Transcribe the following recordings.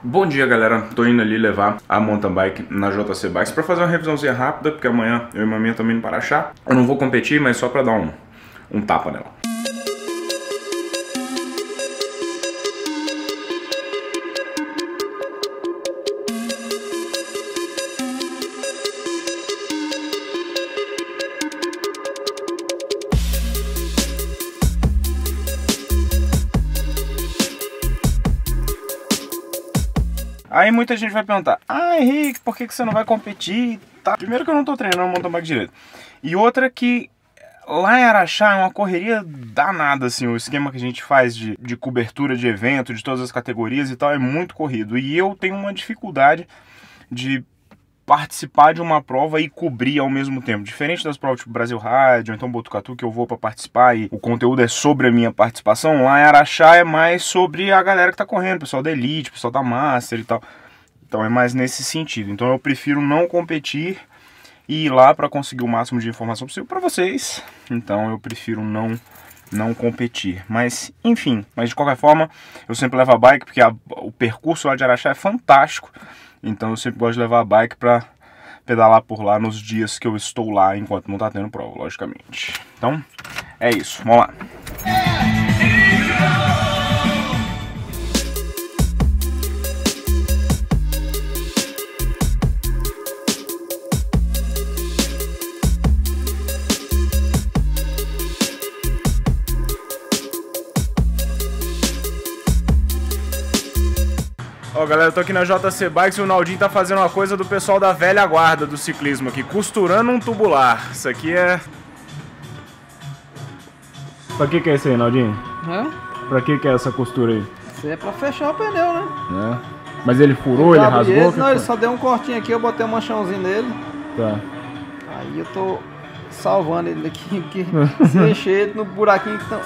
Bom dia galera, tô indo ali levar a mountain bike na JC Bikes para fazer uma revisãozinha rápida, porque amanhã eu e maminha minha também indo para achar. Eu não vou competir, mas só para dar um, um tapa nela. Aí muita gente vai perguntar, ah Henrique, por que, que você não vai competir? Tá. Primeiro que eu não tô treinando mountain bike direito. E outra que lá em Araxá é uma correria danada, assim, o esquema que a gente faz de, de cobertura de evento, de todas as categorias e tal, é muito corrido. E eu tenho uma dificuldade de participar de uma prova e cobrir ao mesmo tempo. Diferente das provas tipo Brasil Rádio, ou então Botucatu, que eu vou para participar e o conteúdo é sobre a minha participação, lá em Araxá é mais sobre a galera que tá correndo, pessoal da Elite, pessoal da Master e tal. Então é mais nesse sentido. Então eu prefiro não competir e ir lá para conseguir o máximo de informação possível para vocês. Então eu prefiro não não competir. Mas, enfim, mas de qualquer forma, eu sempre levo a bike porque a, o percurso lá de Araxá é fantástico. Então eu sempre gosto de levar a bike para pedalar por lá nos dias que eu estou lá, enquanto não está tendo prova, logicamente. Então, é isso. Vamos lá. galera, eu tô aqui na JC Bikes e o Naldinho tá fazendo uma coisa do pessoal da velha guarda do ciclismo aqui, costurando um tubular. Isso aqui é... Pra que que é isso aí, Naldinho? Hã? Pra que que é essa costura aí? Isso é pra fechar o pneu, né? É. Mas ele furou, ele rasgou? Ele, não, ele só deu um cortinho aqui, eu botei um manchãozinho nele. Tá. Aí eu tô salvando ele daqui, que se encher no buraquinho que tá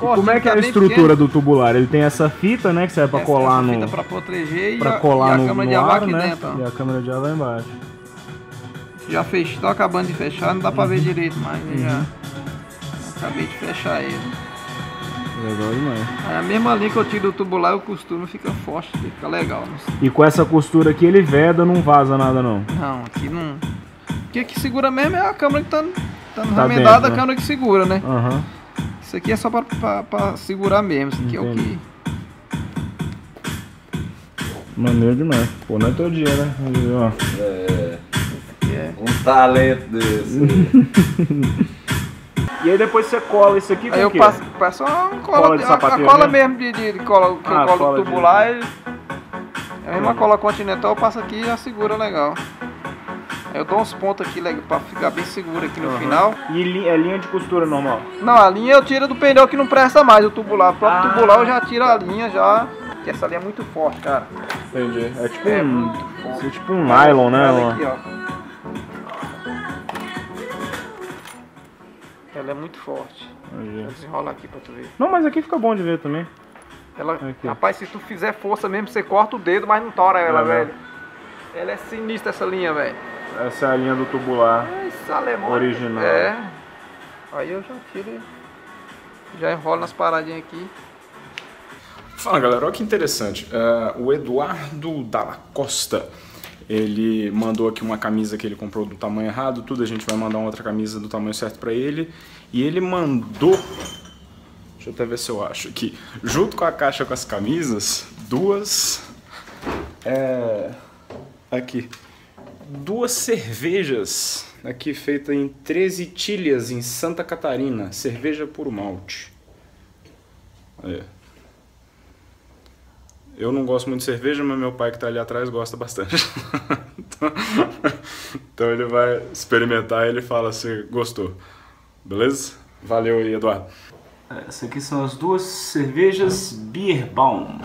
corte. como é que é tá é a estrutura pequeno. do tubular? Ele tem essa fita, né? Que serve pra essa, colar essa no. Fita pra proteger pra e, colar a, no, e a câmera no de ar, ar né? Dentro, e a câmera de ar lá embaixo. Já fechou, acabando de fechar, não dá pra uhum. ver direito mais, né? uhum. Já acabei de fechar ele. Legal demais. É a mesma linha que eu tiro do tubular, eu costuro, fica forte, fica legal. Né? E com essa costura aqui ele veda, não vaza nada não? Não, aqui não. O que, que segura mesmo é a câmera que tá, tá, tá remendada, dentro, né? a câmera que segura, né? Aham. Uhum. Isso aqui é só pra, pra, pra segurar mesmo. Isso aqui Entendi. é o que. Maneiro demais. Pô, não é todo dia, né? Ó. É. é. Um talento desse. e aí depois você cola isso aqui aí eu passo, passo uma cola, cola de a, a cola mesmo de, de, cola, que ah, eu colo tubular. De... É uma cola continental, Eu passo aqui e já segura legal. Eu dou uns pontos aqui para ficar bem seguro aqui no uhum. final. E li é linha de costura normal? Não, a linha eu tiro do pneu que não presta mais, o tubular. O próprio ah. tubular eu já tiro a linha já. Que essa linha é muito forte, cara. Entendi. É tipo é um. É tipo um nylon, né? Ela, aqui, ela é muito forte. Entendi. Vou desenrolar aqui pra tu ver. Não, mas aqui fica bom de ver também. Ela, rapaz, se tu fizer força mesmo, você corta o dedo, mas não tora ela, é, velho. Ela é sinistra essa linha, velho. Essa é a linha do tubular é original. É. Aí eu já tiro já enrolo nas paradinhas aqui. Fala galera, olha que interessante. Uh, o Eduardo Dalla Costa, ele mandou aqui uma camisa que ele comprou do tamanho errado, tudo. A gente vai mandar uma outra camisa do tamanho certo para ele. E ele mandou Deixa eu até ver se eu acho aqui. Junto com a caixa com as camisas, duas. É. Aqui duas cervejas aqui feita em 13 tilhas em Santa Catarina, cerveja por malte. É. Eu não gosto muito de cerveja, mas meu pai que está ali atrás gosta bastante. então, então ele vai experimentar e ele fala se gostou. Beleza? Valeu aí, Eduardo. É, Essas aqui são as duas cervejas Bierbaum.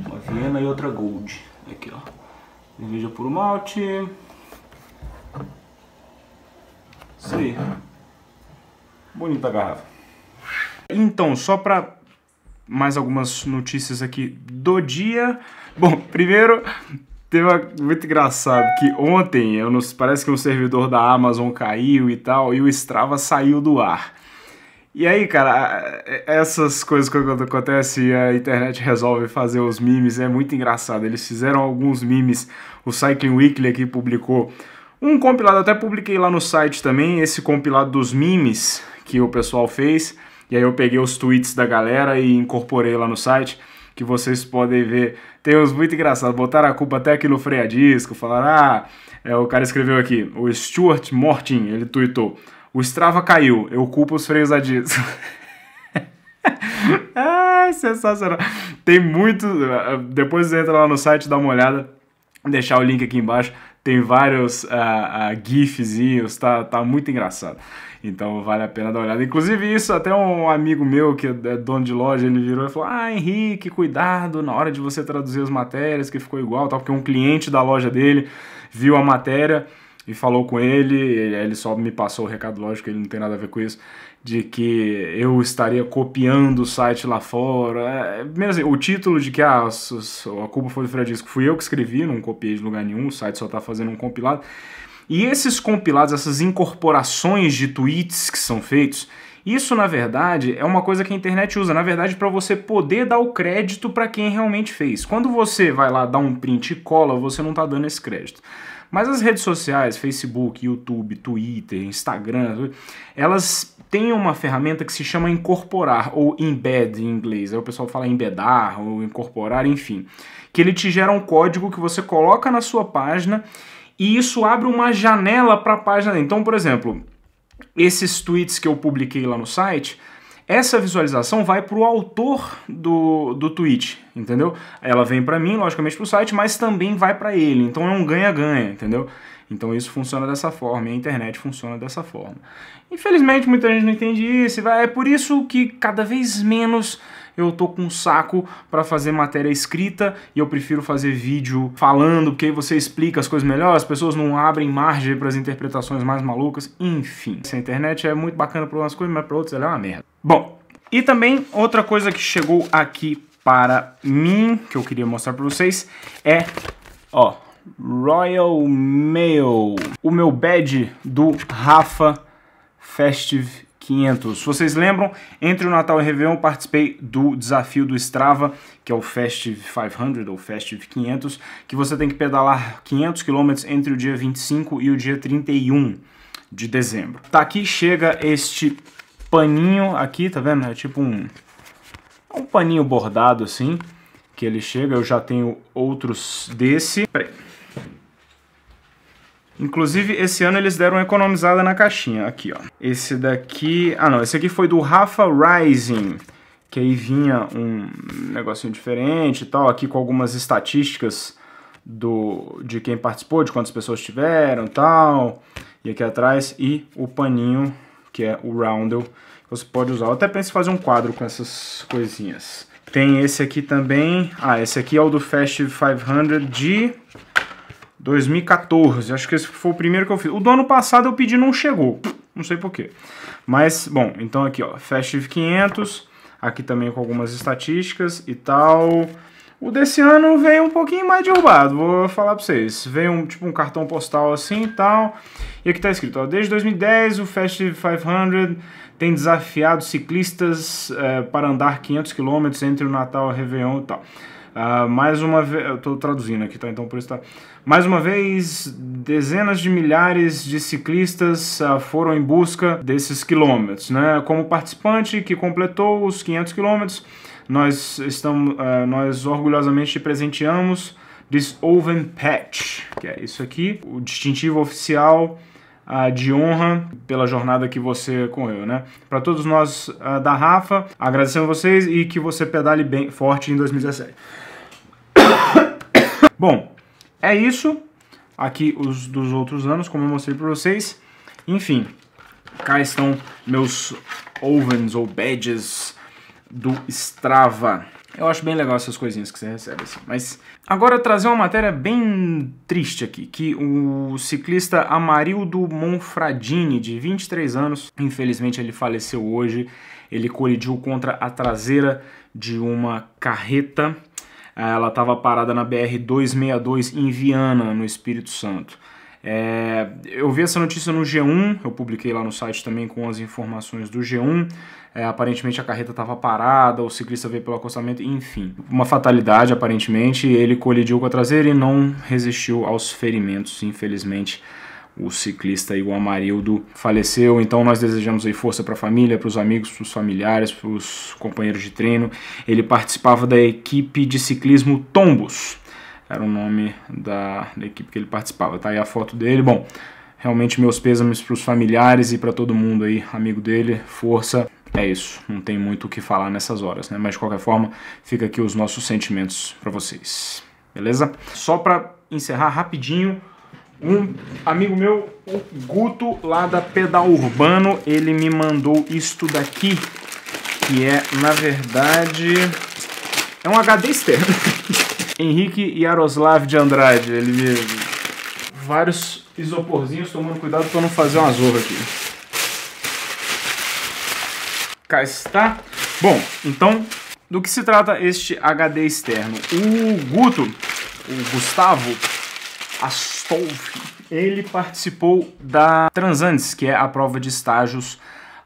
Uma Viena e outra Gold. Aqui, ó. Cerveja puro malte. Isso aí. Bonita a garrafa. Então, só para mais algumas notícias aqui do dia. Bom, primeiro, teve uma, muito engraçado que ontem, eu não, parece que um servidor da Amazon caiu e tal, e o Strava saiu do ar. E aí, cara, essas coisas que acontecem e a internet resolve fazer os memes, é muito engraçado. Eles fizeram alguns memes, o Cycling Weekly aqui publicou um compilado, até publiquei lá no site também, esse compilado dos memes que o pessoal fez. E aí eu peguei os tweets da galera e incorporei lá no site, que vocês podem ver. Tem uns muito engraçados, botaram a culpa até aqui no freadisco, falaram, ah, é, o cara escreveu aqui, o Stuart Mortin ele tweetou... O Strava caiu, eu culpo os freios a disco. Ai, sensacional. Tem muito. Depois entra lá no site, dá uma olhada. Vou deixar o link aqui embaixo. Tem vários uh, uh, gifzinhos, tá, tá muito engraçado. Então vale a pena dar uma olhada. Inclusive, isso, até um amigo meu que é dono de loja, ele virou e falou: Ah, Henrique, cuidado na hora de você traduzir as matérias, que ficou igual, tal, porque um cliente da loja dele viu a matéria e falou com ele, ele só me passou o recado, lógico, ele não tem nada a ver com isso, de que eu estaria copiando o site lá fora. É, mesmo assim, o título de que ah, a culpa foi do Fredisco fui eu que escrevi, não copiei de lugar nenhum, o site só está fazendo um compilado. E esses compilados, essas incorporações de tweets que são feitos, isso, na verdade, é uma coisa que a internet usa, na verdade, para você poder dar o crédito para quem realmente fez. Quando você vai lá dar um print e cola, você não está dando esse crédito. Mas as redes sociais, Facebook, YouTube, Twitter, Instagram, elas têm uma ferramenta que se chama incorporar, ou embed em inglês. Aí o pessoal fala embedar ou incorporar, enfim. Que ele te gera um código que você coloca na sua página e isso abre uma janela para a página. Então, por exemplo, esses tweets que eu publiquei lá no site, essa visualização vai para o autor do, do tweet, entendeu? Ela vem para mim, logicamente, para o site, mas também vai para ele. Então é um ganha-ganha, entendeu? Então isso funciona dessa forma, e a internet funciona dessa forma. Infelizmente, muita gente não entende isso, e vai, é por isso que cada vez menos eu tô com um saco para fazer matéria escrita e eu prefiro fazer vídeo falando, porque aí você explica as coisas melhor, as pessoas não abrem margem para as interpretações mais malucas, enfim. essa internet é muito bacana para umas coisas, mas para outras ela é uma merda. Bom, e também outra coisa que chegou aqui para mim, que eu queria mostrar para vocês, é, ó, Royal Mail, o meu badge do Rafa Festive 500. Vocês lembram? Entre o Natal e o Réveillon participei do desafio do Strava, que é o Festive 500 ou Festive 500, que você tem que pedalar 500 km entre o dia 25 e o dia 31 de dezembro. Tá aqui chega este paninho aqui, tá vendo? É tipo um é um paninho bordado assim, que ele chega, eu já tenho outros desse. Peraí. Inclusive, esse ano eles deram uma economizada na caixinha. Aqui, ó. Esse daqui... Ah, não. Esse aqui foi do Rafa Rising. Que aí vinha um negocinho diferente e tal. Aqui com algumas estatísticas do de quem participou, de quantas pessoas tiveram e tal. E aqui atrás. E o paninho, que é o roundel. Que você pode usar. Eu até penso em fazer um quadro com essas coisinhas. Tem esse aqui também. Ah, esse aqui é o do Fast 500 de... 2014, acho que esse foi o primeiro que eu fiz. O do ano passado eu pedi não chegou, não sei porquê. Mas, bom, então aqui, ó, Festive 500, aqui também com algumas estatísticas e tal. O desse ano veio um pouquinho mais derrubado, vou falar pra vocês. Veio um, tipo um cartão postal assim e tal. E aqui tá escrito, ó, desde 2010 o Festive 500 tem desafiado ciclistas é, para andar 500 km entre o Natal e o Réveillon e tal. Uh, mais uma vez, eu estou traduzindo aqui, tá? Então por isso tá. Mais uma vez, dezenas de milhares de ciclistas uh, foram em busca desses quilômetros, né? Como participante que completou os 500 quilômetros, nós estamos, uh, nós orgulhosamente presenteamos this oven patch, que é isso aqui, o distintivo oficial de honra pela jornada que você correu, né? Para todos nós da Rafa, agradecendo vocês e que você pedale bem forte em 2017. Bom, é isso. Aqui os dos outros anos, como eu mostrei para vocês. Enfim, cá estão meus ovens ou badges do Strava. Eu acho bem legal essas coisinhas que você recebe assim. Mas agora trazer uma matéria bem triste aqui, que o ciclista Amarildo Monfradini, de 23 anos, infelizmente ele faleceu hoje. Ele colidiu contra a traseira de uma carreta é, ela estava parada na BR-262 em Viana, no Espírito Santo. É, eu vi essa notícia no G1, eu publiquei lá no site também com as informações do G1. É, aparentemente a carreta estava parada, o ciclista veio pelo acostamento, enfim. Uma fatalidade, aparentemente. Ele colidiu com a traseira e não resistiu aos ferimentos, infelizmente o ciclista o Amarildo faleceu. Então nós desejamos aí força para a família, para os amigos, para os familiares, para os companheiros de treino. Ele participava da equipe de ciclismo Tombos. Era o nome da, da equipe que ele participava. Tá aí a foto dele. Bom, realmente meus pêsames para os familiares e para todo mundo aí, amigo dele, força. É isso, não tem muito o que falar nessas horas, né? Mas de qualquer forma, fica aqui os nossos sentimentos para vocês. Beleza? Só para encerrar rapidinho, um amigo meu, o Guto, lá da Pedal Urbano, ele me mandou isto daqui, que é, na verdade, é um HD externo. Henrique Yaroslav de Andrade, ele me... Vários isoporzinhos, tomando cuidado para não fazer uma zorra aqui. Cá está. Bom, então, do que se trata este HD externo? O Guto, o Gustavo, Astolf. Ele participou da Transandes, que é a prova de estágios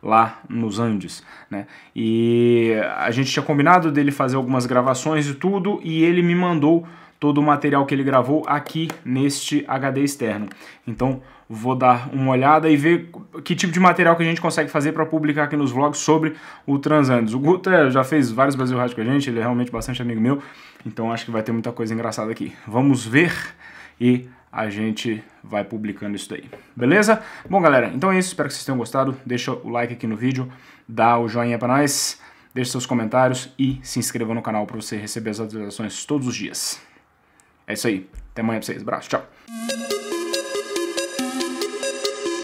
lá nos Andes, né? E a gente tinha combinado dele fazer algumas gravações e tudo, e ele me mandou todo o material que ele gravou aqui neste HD externo. Então, vou dar uma olhada e ver que tipo de material que a gente consegue fazer para publicar aqui nos vlogs sobre o Transandes. O Guta é, já fez vários Brasil Rádio com a gente, ele é realmente bastante amigo meu, então acho que vai ter muita coisa engraçada aqui. Vamos ver e a gente vai publicando isso daí. Beleza? Bom, galera, então é isso. Espero que vocês tenham gostado. Deixa o like aqui no vídeo, dá o joinha para nós, deixa seus comentários e se inscreva no canal para você receber as atualizações todos os dias. É isso aí. Até amanhã pra vocês. Abraço. Tchau.